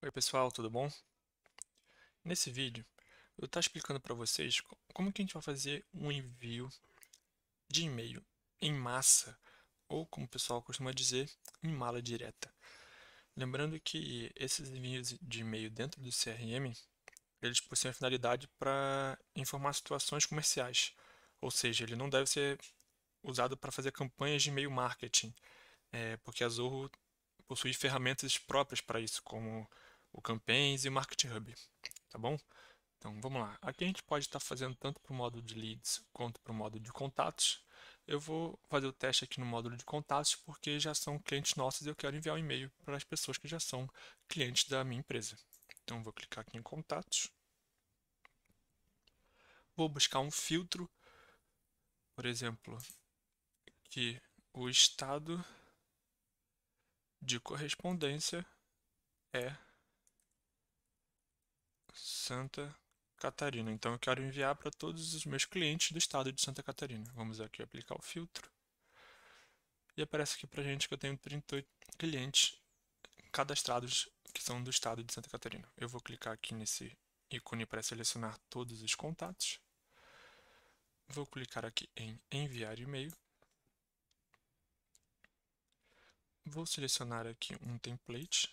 Oi pessoal, tudo bom? Nesse vídeo eu vou estar explicando para vocês como que a gente vai fazer um envio de e-mail em massa, ou como o pessoal costuma dizer, em mala direta. Lembrando que esses envios de e-mail dentro do CRM, eles possuem a finalidade para informar situações comerciais, ou seja, ele não deve ser usado para fazer campanhas de e-mail marketing, é, porque a Zorro possui ferramentas próprias para isso, como o Campaigns e o Market Hub, tá bom? Então vamos lá, aqui a gente pode estar tá fazendo tanto para o módulo de leads quanto para o módulo de contatos. Eu vou fazer o teste aqui no módulo de contatos porque já são clientes nossos e eu quero enviar um e-mail para as pessoas que já são clientes da minha empresa. Então vou clicar aqui em contatos. Vou buscar um filtro, por exemplo, que o estado de correspondência é Santa Catarina. Então eu quero enviar para todos os meus clientes do estado de Santa Catarina. Vamos aqui aplicar o filtro. E aparece aqui para gente que eu tenho 38 clientes cadastrados que são do estado de Santa Catarina. Eu vou clicar aqui nesse ícone para selecionar todos os contatos. Vou clicar aqui em enviar e-mail. Vou selecionar aqui um template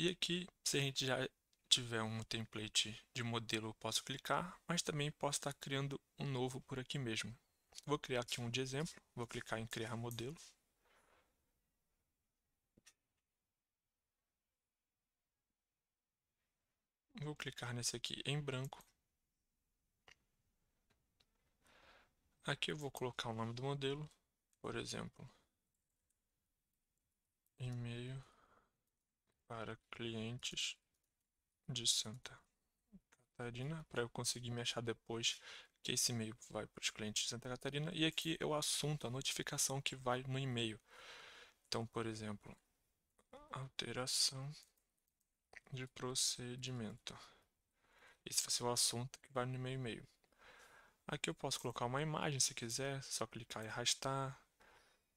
e aqui, se a gente já tiver um template de modelo, eu posso clicar, mas também posso estar criando um novo por aqui mesmo. Vou criar aqui um de exemplo, vou clicar em criar modelo. Vou clicar nesse aqui em branco. Aqui eu vou colocar o nome do modelo, por exemplo, e-mail para clientes de Santa Catarina para eu conseguir me achar depois que esse e-mail vai para os clientes de Santa Catarina e aqui é o assunto, a notificação que vai no e-mail. Então, por exemplo, alteração de procedimento. Esse vai ser o assunto que vai no meu e-mail. Aqui eu posso colocar uma imagem se quiser, só clicar e arrastar,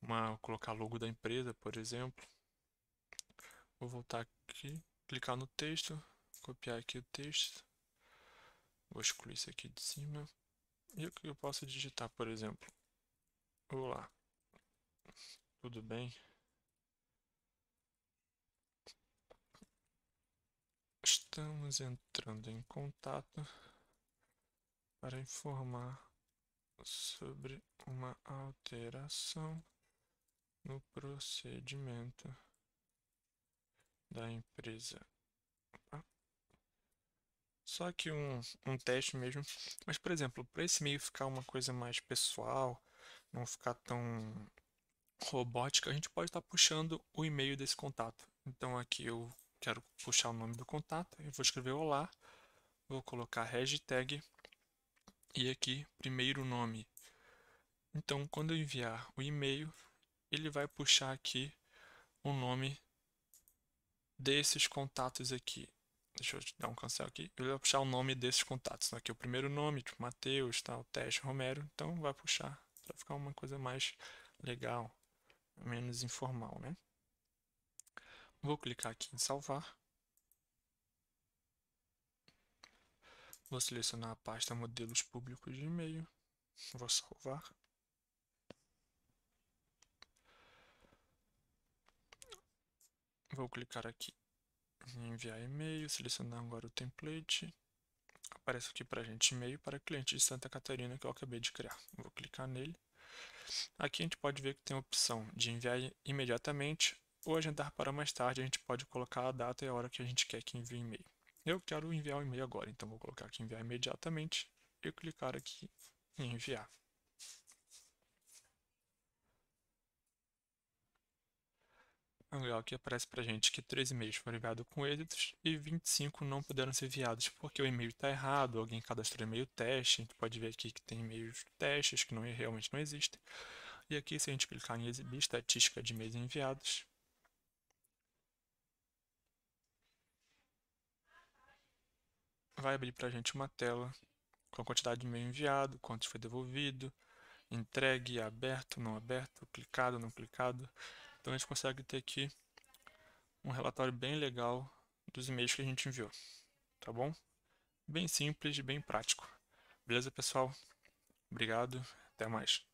uma, colocar logo da empresa, por exemplo. Vou voltar aqui, clicar no texto, copiar aqui o texto. Vou excluir isso aqui de cima. E o que eu posso digitar, por exemplo? Olá. Tudo bem? Estamos entrando em contato para informar sobre uma alteração no procedimento da empresa. Ah. Só que um, um teste mesmo. Mas, por exemplo, para esse meio ficar uma coisa mais pessoal, não ficar tão robótica, a gente pode estar tá puxando o e-mail desse contato. Então aqui eu quero puxar o nome do contato, eu vou escrever olá, vou colocar hashtag e aqui primeiro nome. Então quando eu enviar o e-mail, ele vai puxar aqui o nome desses contatos aqui. Deixa eu dar um cancel aqui. Ele vai puxar o nome desses contatos. Aqui né? é o primeiro nome, tipo Matheus, tal, Teste, Romero. Então vai puxar para ficar uma coisa mais legal, menos informal, né? Vou clicar aqui em salvar. Vou selecionar a pasta modelos públicos de e-mail. Vou salvar. Vou clicar aqui em enviar e-mail, selecionar agora o template. Aparece aqui para a gente e-mail para cliente de Santa Catarina que eu acabei de criar. Vou clicar nele. Aqui a gente pode ver que tem a opção de enviar imediatamente ou agendar para mais tarde. A gente pode colocar a data e a hora que a gente quer que envie e-mail. Eu quero enviar o e-mail agora, então vou colocar aqui enviar imediatamente e clicar aqui em enviar. É que aparece pra gente que três e-mails foram enviados com êxitos e 25 não puderam ser enviados porque o e-mail está errado, alguém cadastrou e-mail teste, a gente pode ver aqui que tem e-mails testes que não, realmente não existem. E aqui se a gente clicar em exibir estatística de e-mails enviados, vai abrir pra gente uma tela com a quantidade de e-mail enviado, quantos foi devolvido, entregue, aberto, não aberto, clicado, não clicado, então a gente consegue ter aqui um relatório bem legal dos e-mails que a gente enviou, tá bom? Bem simples, bem prático. Beleza, pessoal? Obrigado, até mais.